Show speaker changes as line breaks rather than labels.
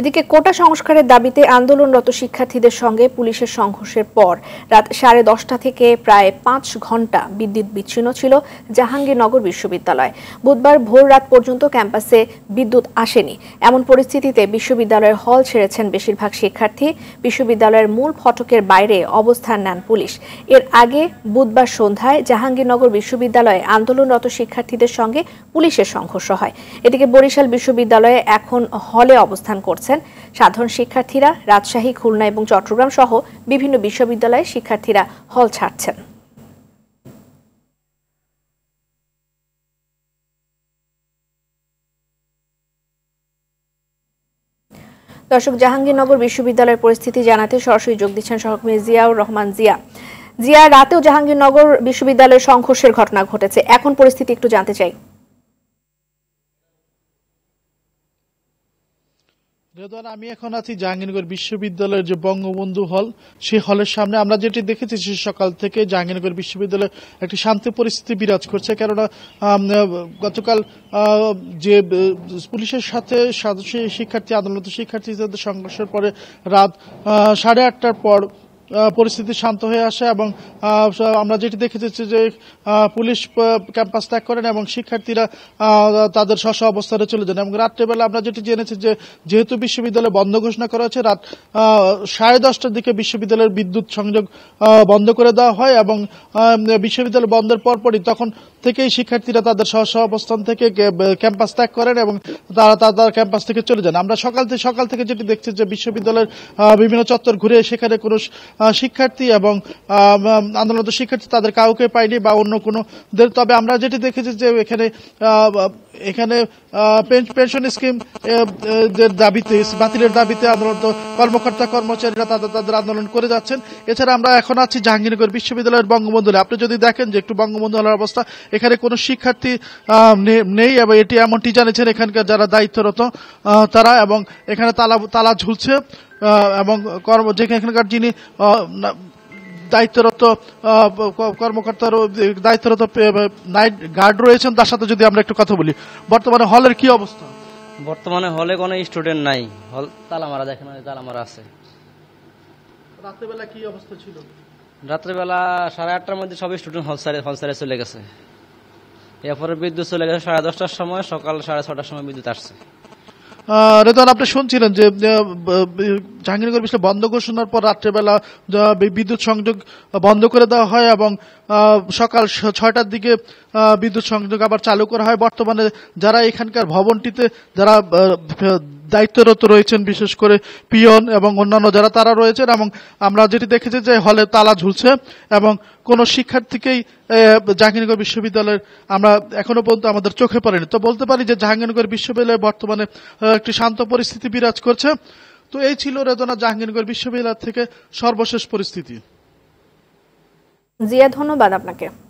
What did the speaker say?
এদিকে কোটা সংস্কারের দাবিতে আন্দোলনরত শিক্ষার্থীদের সঙ্গে পুলিশের সংঘর্ষের পর রাত সাড়ে দশটা থেকে প্রায় পাঁচ ঘন্টা বিদ্যুৎ বিচ্ছিন্ন ছিল জাহাঙ্গীরনগর বিশ্ববিদ্যালয় বুধবার ভোর রাত পর্যন্ত ক্যাম্পাসে বিদ্যুৎ আসেনি এমন পরিস্থিতিতে বিশ্ববিদ্যালয়ের হল ছেড়েছেন বেশিরভাগ শিক্ষার্থী বিশ্ববিদ্যালয়ের মূল ফটকের বাইরে অবস্থান নেন পুলিশ এর আগে বুধবার সন্ধ্যায় জাহাঙ্গীরনগর বিশ্ববিদ্যালয়ে আন্দোলনরত শিক্ষার্থীদের সঙ্গে পুলিশের সংঘর্ষ হয় এদিকে বরিশাল বিশ্ববিদ্যালয়ে এখন হলে অবস্থান করছে করছেন সাধারণ শিক্ষার্থীরা রাজশাহী খুলনা এবং চট্টগ্রাম সহ বিভিন্ন বিশ্ববিদ্যালয়ে শিক্ষার্থীরা হল ছাড়ছেন দর্শক জাহাঙ্গীরনগর বিশ্ববিদ্যালয়ের পরিস্থিতি জানাতে সরাসরি যোগ দিচ্ছেন সহকর্মী জিয়াউর রহমান জিয়া জিয়া রাতেও জাহাঙ্গীরনগর বিশ্ববিদ্যালয়ের সংঘর্ষের ঘটনা ঘটেছে এখন পরিস্থিতি একটু জানতে চাই
রেদান আমি এখন আছি জাহাঙ্গীরনগর বিশ্ববিদ্যালয়ের যে বঙ্গবন্ধু হল সেই হলের সামনে আমরা যেটি দেখেছি সে সকাল থেকে জাহাঙ্গীরনগর বিশ্ববিদ্যালয়ে একটি শান্তি পরিস্থিতি বিরাজ করছে কেননা গতকাল যে পুলিশের সাথে শিক্ষার্থী আদালত শিক্ষার্থীদের সংঘর্ষের পরে রাত সাড়ে আটটার পর পরিস্থিতি শান্ত হয়ে আসে এবং আমরা যেটি দেখেছি যে পুলিশ ক্যাম্পাস ত্যাগ করেন এবং শিক্ষার্থীরা তাদের স্ব অবস্থানে চলে যান এবং রাত্রেবেলা আমরা যেটি জেনেছি যে যেহেতু বিশ্ববিদ্যালয় বন্ধ ঘোষণা করা হয়েছে রাত সাড়ে দশটার দিকে বিশ্ববিদ্যালয়ের বিদ্যুৎ সংযোগ বন্ধ করে দেওয়া হয় এবং বিশ্ববিদ্যালয় বন্ধের পরপরই তখন থেকেই শিক্ষার্থীরা তাদের সহ অবস্থান থেকে ক্যাম্পাস ত্যাগ করেন এবং তারা তাদের ক্যাম্পাস থেকে চলে যান আমরা সকাল থেকে সকাল থেকে যেটি দেখছি যে বিশ্ববিদ্যালয়ের বিভিন্ন চত্বর ঘুরে সেখানে কোনো শিক্ষার্থী এবং আন্দোলনরত শিক্ষার্থী তাদের কাউকে পাইনি বা অন্য কোনো তবে আমরা যেটি দেখেছি যে এখানে এখানে পেনশন স্কিম দাবিতে বাতিলের দাবিতে আন্দোলনরত কর্মকর্তা কর্মচারীরা তাদের তাদের আন্দোলন করে যাচ্ছেন এছাড়া আমরা এখন আছি জাহাঙ্গীরনগর বিশ্ববিদ্যালয়ের বঙ্গবন্ধু আপনি যদি দেখেন যে একটু বঙ্গবন্ধু হলের অবস্থা এখানে কোনো শিক্ষার্থী নেই এবং এটি এমনটি জানেছেন এখানকার যারা দায়িত্বরত তারা এবং এখানে তালা তালা ঝুলছে এবং কর্ম যেখানকার যিনি দায়িত্বরত কর্মকর্তার দায়িত্বরত নাইট গার্ড রয়েছেন তার সাথে যদি আমরা একটু কথা বলি বর্তমানে হলের কি অবস্থা
বর্তমানে হলে কোনো স্টুডেন্ট নাই হল তালা মারা দেখেন তালা মারা আছে
রাত্রেবেলা কি অবস্থা ছিল
রাত্রেবেলা সাড়ে আটটার মধ্যে সবই স্টুডেন্ট হল সারে হল সারে চলে গেছে এরপরে বিদ্যুৎ
চলে গেছে সাড়ে দশটার সময় সকাল সাড়ে ছটার সময় বিদ্যুৎ আসছে রেদান আপনি শুনছিলেন যে জাহাঙ্গীরনগর বিশ্লে বন্ধ ঘোষণার পর রাত্রেবেলা বিদ্যুৎ সংযোগ বন্ধ করে দেওয়া হয় এবং সকাল ছয়টার দিকে বিদ্যুৎ সংযোগ আবার চালু করা হয় বর্তমানে যারা এখানকার ভবনটিতে যারা দায়িত্বরত রয়েছেন বিশেষ করে পিয়ন এবং অন্যান্য যারা তারা রয়েছেন এবং আমরা যেটি দেখেছি যে হলে তালা ঝুলছে এবং কোনো শিক্ষার্থীকেই জাহাঙ্গীরনগর বিশ্ববিদ্যালয়ের আমরা এখনো পর্যন্ত আমাদের চোখে পড়েনি তো বলতে পারি যে জাহাঙ্গীরনগর বিশ্ববিদ্যালয়ে বর্তমানে একটি শান্ত পরিস্থিতি বিরাজ করছে তো এই ছিল রেদনা জাহাঙ্গীরনগর বিশ্ববিদ্যালয় থেকে সর্বশেষ পরিস্থিতি
জিয়া ধন্যবাদ আপনাকে